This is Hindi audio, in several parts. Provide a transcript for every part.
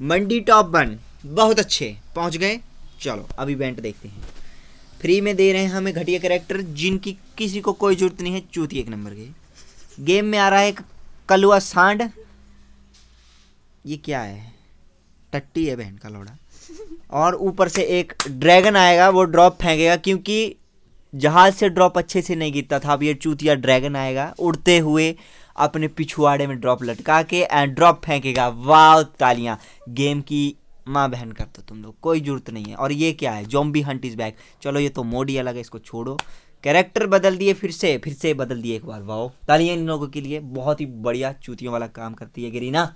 मंडी टॉप वन बहुत अच्छे पहुंच गए चलो अब इवेंट देखते हैं फ्री में दे रहे हैं हमें घटिया करेक्टर जिनकी किसी को कोई जरूरत नहीं है चूती एक नंबर के गेम में आ रहा है कलुआ सांड ये क्या है टट्टी है बहन का लोड़ा और ऊपर से एक ड्रैगन आएगा वो ड्रॉप फेंकेगा क्योंकि जहाज से ड्रॉप अच्छे से नहीं गिरता था अब ये चूतिया ड्रैगन आएगा उड़ते हुए अपने पिछुआड़े में ड्रॉप लटका के एंड ड्रॉप फेंकेगा वाह तालियां गेम की माँ बहन करते तो तुम लोग कोई जरूरत नहीं है और ये क्या है जॉम्बी हंट इज बैक चलो ये तो मोड ही अलग है इसको छोड़ो कैरेक्टर बदल दिए फिर से फिर से बदल दिए एक बार वाओ तालियां इन लोगों के लिए बहुत ही बढ़िया चूतियों वाला काम करती है गिरीना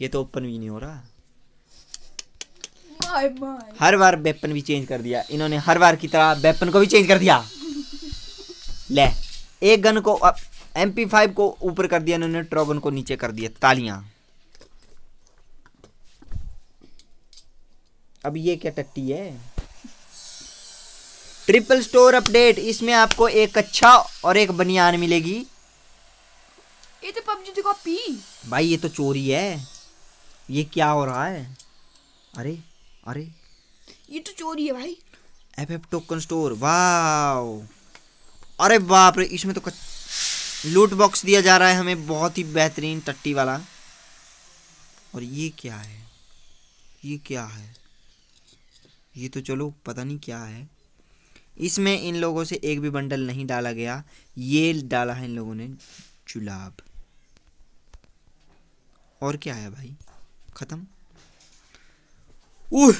ये तो ओपन भी नहीं हो रहा हर बार वेपन भी चेंज कर दिया इन्होंने हर बार की तरह वेपन को भी चेंज कर दिया ले एक गन को अब एम पी फाइव को ऊपर कर दिया इन्होंने ट्रॉगन को नीचे कर दिया तालियां अब ये क्या टट्टी है ट्रिपल स्टोर अपडेट इसमें आपको एक अच्छा और एक बनियान मिलेगी ये तो पबजी की कॉपी भाई ये तो चोरी है ये क्या हो रहा है अरे अरे ये तो चोरी है भाई एफ एफ टोकन स्टोर वाह अरे बाप रे इसमें तो कच... लूट बॉक्स दिया जा रहा है हमें बहुत ही बेहतरीन टट्टी वाला और ये क्या है ये क्या है ये तो चलो पता नहीं क्या है इसमें इन लोगों से एक भी बंडल नहीं डाला गया ये डाला है इन लोगों ने चुलाब और क्या है भाई ख़त्म ओह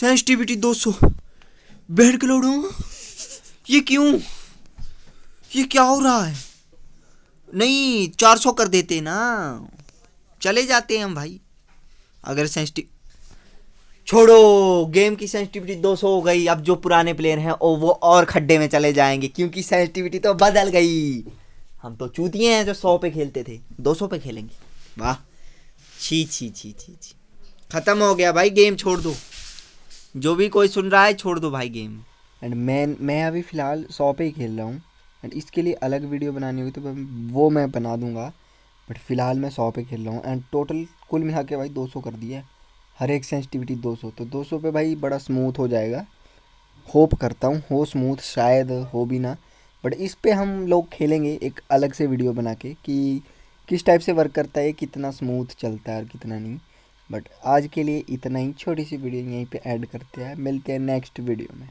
सेंसिटिविटी 200 सौ बेड के लोड़ो ये क्यों ये क्या हो रहा है नहीं चार सौ कर देते ना चले जाते हैं हम भाई अगर सेंसिटिव छोड़ो गेम की सेंसिटिविटी 200 हो गई अब जो पुराने प्लेयर हैं ओ वो और खड्डे में चले जाएंगे क्योंकि सेंसिटिविटी तो बदल गई हम तो चूतिए हैं जो सौ पे खेलते थे 200 पे खेलेंगे वाह छी छी छी छी छी ख़त्म हो गया भाई गेम छोड़ दो जो भी कोई सुन रहा है छोड़ दो भाई गेम एंड मैं मैं अभी फ़िलहाल सौ पे ही खेल रहा हूँ एंड इसके लिए अलग वीडियो बनानी होगी तो वो मैं बना दूंगा बट फ़िलहाल मैं सौ पे खेल रहा हूँ एंड टोटल कुल मिला के भाई दो सौ कर दिया है हर एक सेंसिटिविटी दो सौ तो दो सौ पे भाई बड़ा स्मूथ हो जाएगा होप करता हूँ हो स्मूथ शायद हो भी ना बट इस पर हम लोग खेलेंगे एक अलग से वीडियो बना के कि किस टाइप से वर्क करता है कितना स्मूथ चलता है और कितना नहीं बट आज के लिए इतना ही छोटी सी वीडियो यहीं पे ऐड करते हैं मिलते हैं नेक्स्ट वीडियो में